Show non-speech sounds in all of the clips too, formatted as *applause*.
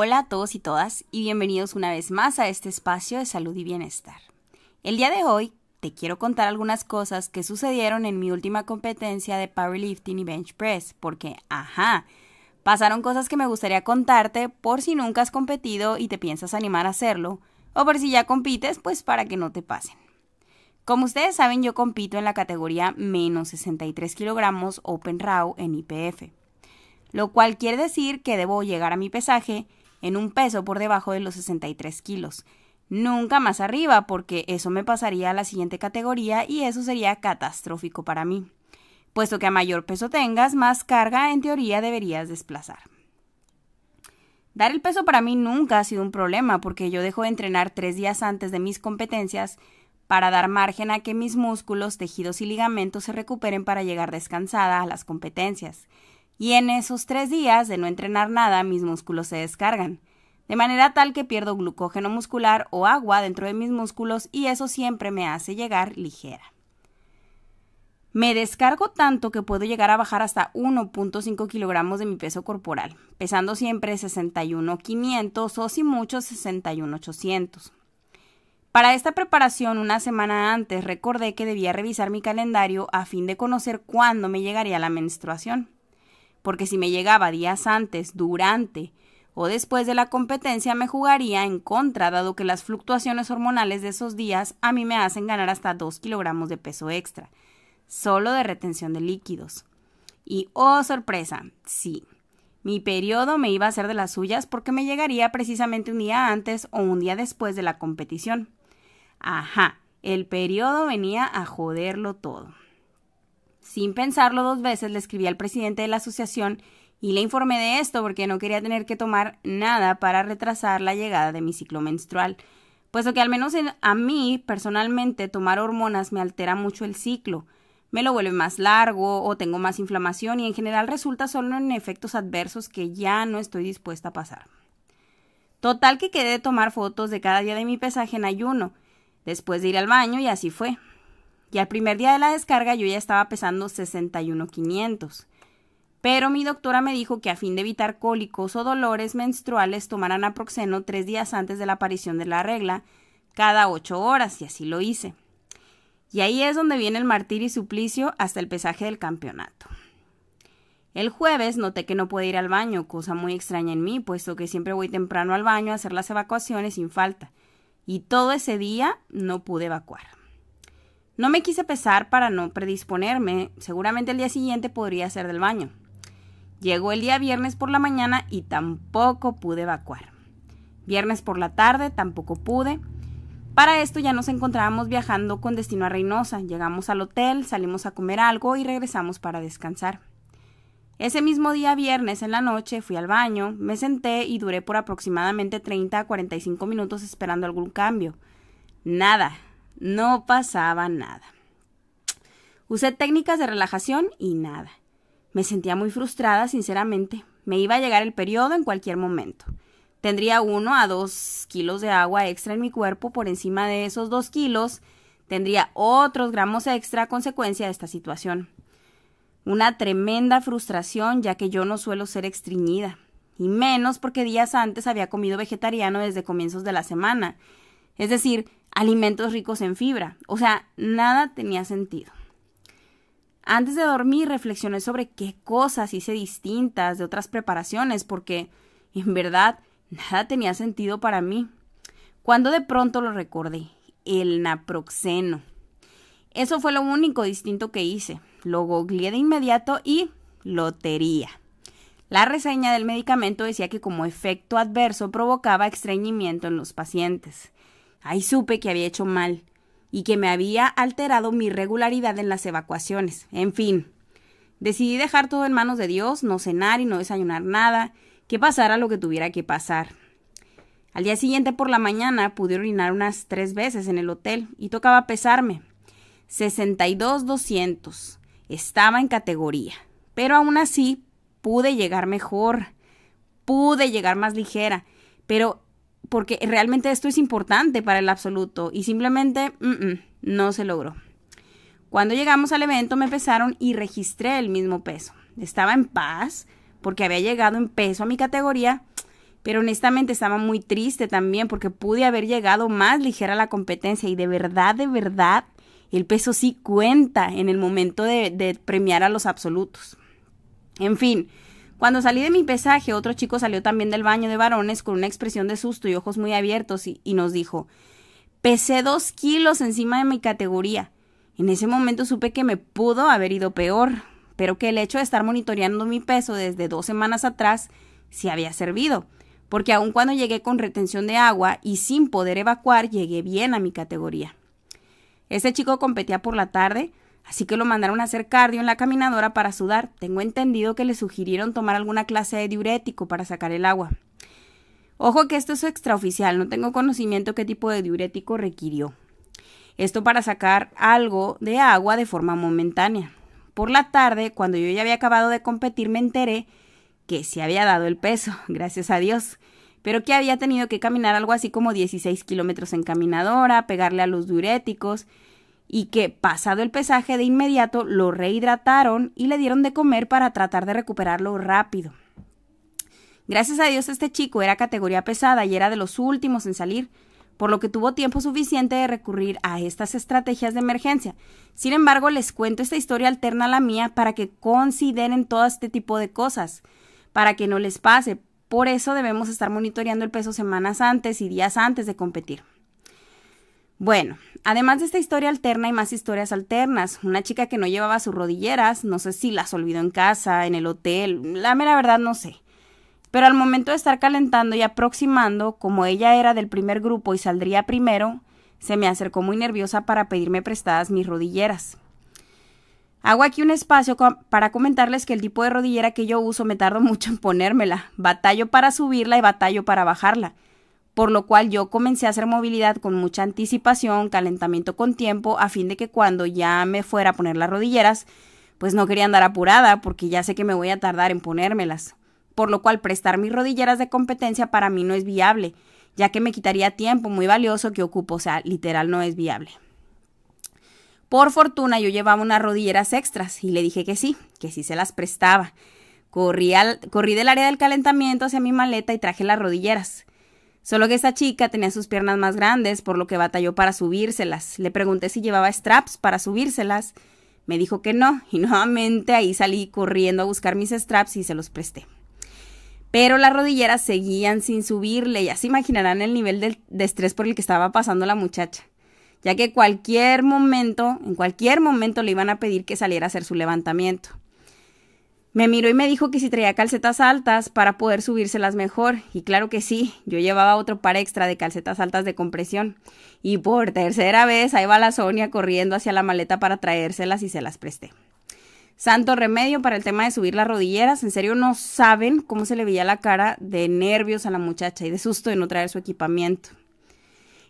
Hola a todos y todas y bienvenidos una vez más a este espacio de salud y bienestar. El día de hoy te quiero contar algunas cosas que sucedieron en mi última competencia de powerlifting y bench press, porque, ajá, pasaron cosas que me gustaría contarte por si nunca has competido y te piensas animar a hacerlo, o por si ya compites, pues para que no te pasen. Como ustedes saben, yo compito en la categoría menos 63 kilogramos Open Raw en IPF, lo cual quiere decir que debo llegar a mi pesaje en un peso por debajo de los 63 kilos. Nunca más arriba, porque eso me pasaría a la siguiente categoría y eso sería catastrófico para mí. Puesto que a mayor peso tengas, más carga en teoría deberías desplazar. Dar el peso para mí nunca ha sido un problema, porque yo dejo de entrenar tres días antes de mis competencias para dar margen a que mis músculos, tejidos y ligamentos se recuperen para llegar descansada a las competencias y en esos tres días de no entrenar nada mis músculos se descargan, de manera tal que pierdo glucógeno muscular o agua dentro de mis músculos y eso siempre me hace llegar ligera. Me descargo tanto que puedo llegar a bajar hasta 1.5 kilogramos de mi peso corporal, pesando siempre 61.500 o si mucho 61.800. Para esta preparación, una semana antes recordé que debía revisar mi calendario a fin de conocer cuándo me llegaría la menstruación porque si me llegaba días antes, durante o después de la competencia me jugaría en contra, dado que las fluctuaciones hormonales de esos días a mí me hacen ganar hasta 2 kilogramos de peso extra, solo de retención de líquidos. Y oh sorpresa, sí, mi periodo me iba a hacer de las suyas porque me llegaría precisamente un día antes o un día después de la competición. Ajá, el periodo venía a joderlo todo. Sin pensarlo dos veces, le escribí al presidente de la asociación y le informé de esto porque no quería tener que tomar nada para retrasar la llegada de mi ciclo menstrual, puesto que al menos a mí personalmente tomar hormonas me altera mucho el ciclo, me lo vuelve más largo o tengo más inflamación y en general resulta solo en efectos adversos que ya no estoy dispuesta a pasar. Total que quedé de tomar fotos de cada día de mi pesaje en ayuno, después de ir al baño y así fue. Y al primer día de la descarga yo ya estaba pesando 61,500. Pero mi doctora me dijo que a fin de evitar cólicos o dolores menstruales tomaran aproxeno tres días antes de la aparición de la regla, cada ocho horas, y así lo hice. Y ahí es donde viene el martirio y suplicio hasta el pesaje del campeonato. El jueves noté que no pude ir al baño, cosa muy extraña en mí, puesto que siempre voy temprano al baño a hacer las evacuaciones sin falta. Y todo ese día no pude evacuar. No me quise pesar para no predisponerme, seguramente el día siguiente podría ser del baño. Llegó el día viernes por la mañana y tampoco pude evacuar. Viernes por la tarde tampoco pude. Para esto ya nos encontrábamos viajando con destino a Reynosa. Llegamos al hotel, salimos a comer algo y regresamos para descansar. Ese mismo día viernes en la noche fui al baño, me senté y duré por aproximadamente 30 a 45 minutos esperando algún cambio. Nada, no pasaba nada. Usé técnicas de relajación y nada. Me sentía muy frustrada, sinceramente. Me iba a llegar el periodo en cualquier momento. Tendría uno a dos kilos de agua extra en mi cuerpo por encima de esos dos kilos. Tendría otros gramos extra a consecuencia de esta situación. Una tremenda frustración ya que yo no suelo ser extriñida. Y menos porque días antes había comido vegetariano desde comienzos de la semana. Es decir, alimentos ricos en fibra. O sea, nada tenía sentido. Antes de dormir reflexioné sobre qué cosas hice distintas de otras preparaciones porque, en verdad, nada tenía sentido para mí. Cuando de pronto lo recordé, el naproxeno. Eso fue lo único distinto que hice. Lo googleé de inmediato y lotería. La reseña del medicamento decía que como efecto adverso provocaba estreñimiento en los pacientes. Ahí supe que había hecho mal y que me había alterado mi regularidad en las evacuaciones. En fin, decidí dejar todo en manos de Dios, no cenar y no desayunar nada, que pasara lo que tuviera que pasar. Al día siguiente por la mañana pude orinar unas tres veces en el hotel y tocaba pesarme. 62-200. Estaba en categoría. Pero aún así pude llegar mejor. Pude llegar más ligera. Pero porque realmente esto es importante para el absoluto y simplemente no se logró. Cuando llegamos al evento me pesaron y registré el mismo peso. Estaba en paz porque había llegado en peso a mi categoría, pero honestamente estaba muy triste también porque pude haber llegado más ligera a la competencia y de verdad, de verdad, el peso sí cuenta en el momento de premiar a los absolutos. En fin, cuando salí de mi pesaje, otro chico salió también del baño de varones con una expresión de susto y ojos muy abiertos y, nos dijo, pesé dos kilos encima de mi categoría. En ese momento supe que me pudo haber ido peor, pero que el hecho de estar monitoreando mi peso desde dos semanas atrás sí había servido, porque aun cuando llegué con retención de agua y sin poder evacuar, llegué bien a mi categoría. Ese chico competía por la tarde, Así que lo mandaron a hacer cardio en la caminadora para sudar. Tengo entendido que le sugirieron tomar alguna clase de diurético para sacar el agua. Ojo que esto es extraoficial, no tengo conocimiento qué tipo de diurético requirió. Esto para sacar algo de agua de forma momentánea. Por la tarde, cuando yo ya había acabado de competir, me enteré que se había dado el peso, *laughs* gracias a Dios, pero que había tenido que caminar algo así como 16 kilómetros en caminadora, pegarle a los diuréticos, y que pasado el pesaje de inmediato lo rehidrataron y le dieron de comer para tratar de recuperarlo rápido. Gracias a Dios este chico era categoría pesada y era de los últimos en salir, por lo que tuvo tiempo suficiente de recurrir a estas estrategias de emergencia. Sin embargo, les cuento esta historia alterna a la mía para que consideren todo este tipo de cosas, para que no les pase. Por eso debemos estar monitoreando el peso semanas antes y días antes de competir. Bueno, además de esta historia alterna hay más historias alternas. Una chica que no llevaba sus rodilleras, no sé si las olvidó en casa, en el hotel, la mera verdad no sé. Pero al momento de estar calentando y aproximando, como ella era del primer grupo y saldría primero, se me acercó muy nerviosa para pedirme prestadas mis rodilleras. Hago aquí un espacio para comentarles que el tipo de rodillera que yo uso me tardo *laughs* mucho en ponérmela. Batallo para subirla y batallo para bajarla por lo cual yo comencé a hacer movilidad con mucha anticipación, calentamiento con tiempo, a fin de que cuando ya me fuera a poner las rodilleras, pues no quería andar apurada porque ya sé que me voy a tardar en ponérmelas. Por lo cual prestar mis rodilleras de competencia para mí no es viable, ya que me quitaría tiempo muy valioso que ocupo, o sea, literal no es viable. Por fortuna yo llevaba unas rodilleras extras y le dije que sí, que sí se las prestaba. Corrí, al, corrí del área del calentamiento hacia mi maleta y traje las rodilleras. Solo que esa chica tenía sus piernas más grandes, por lo que batalló para subírselas. Le pregunté si llevaba straps para subírselas. Me dijo que no, y *laughs* nuevamente ahí salí corriendo a buscar mis straps y se los presté. Pero las rodilleras seguían sin subirle, ya se imaginarán el nivel de, estrés por el que estaba pasando la muchacha, ya que cualquier momento, en cualquier momento le iban a pedir que saliera a hacer su levantamiento. Me miró y me dijo que si traía calcetas altas para poder subírselas mejor. Y claro que sí, yo llevaba otro par extra de calcetas altas de compresión. Y por tercera vez, ahí va la Sonia corriendo hacia la maleta para traérselas y se las presté. Santo remedio para el tema de subir las rodilleras. En serio, no saben cómo se le veía la cara de nervios a la muchacha y de susto de no traer su equipamiento.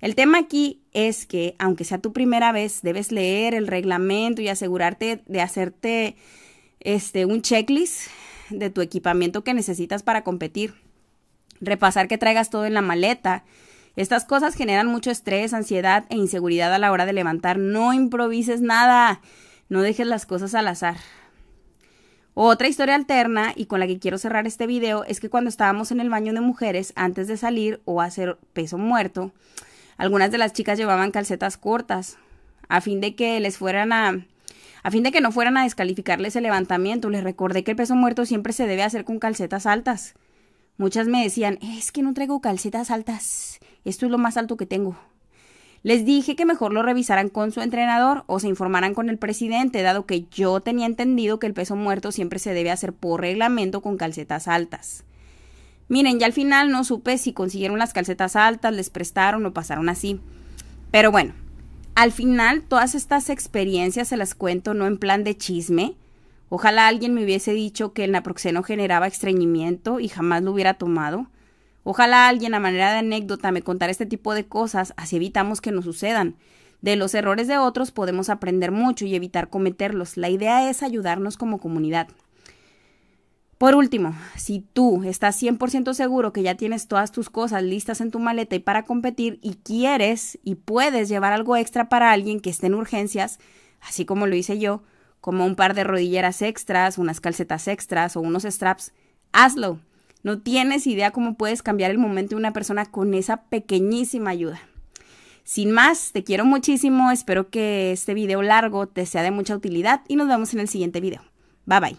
El tema aquí es que, aunque sea tu primera vez, debes leer el reglamento y asegurarte de hacerte este, un checklist de tu equipamiento que necesitas para competir. Repasar que traigas todo en la maleta. Estas cosas generan mucho estrés, ansiedad e inseguridad a la hora de levantar. No improvises nada. No dejes las cosas al azar. Otra historia alterna y con la que quiero cerrar este video es que cuando estábamos en el baño de mujeres antes de salir o hacer peso muerto, algunas de las chicas llevaban calcetas cortas a fin de que les fueran a a fin de que no fueran a descalificarles el levantamiento, les recordé que el peso muerto siempre se debe hacer con calcetas altas. Muchas me decían, es que no traigo calcetas altas, esto es lo más alto que tengo. Les dije que mejor lo revisaran con su entrenador o se informaran con el presidente, dado que yo tenía entendido que el peso muerto siempre se debe hacer por reglamento con calcetas altas. Miren, ya al final no supe si consiguieron las calcetas altas, les prestaron o pasaron así. Pero bueno, al final, todas estas experiencias se las cuento no en plan de chisme. Ojalá alguien me hubiese dicho que el naproxeno generaba estreñimiento y jamás lo hubiera tomado. Ojalá alguien a manera de anécdota me contara este tipo de cosas, así evitamos que nos sucedan. De los errores de otros podemos aprender mucho y evitar cometerlos. La idea es ayudarnos como comunidad. Por último, si tú estás 100% seguro que ya tienes todas tus cosas listas en tu maleta y para competir y quieres y puedes llevar algo extra para alguien que esté en urgencias, así como lo hice yo, como un par de rodilleras extras, unas calcetas extras o unos straps, hazlo. No tienes idea cómo puedes cambiar el momento de una persona con esa pequeñísima ayuda. Sin más, te quiero muchísimo, espero que este video largo te sea de mucha utilidad y nos vemos en el siguiente video. Bye bye.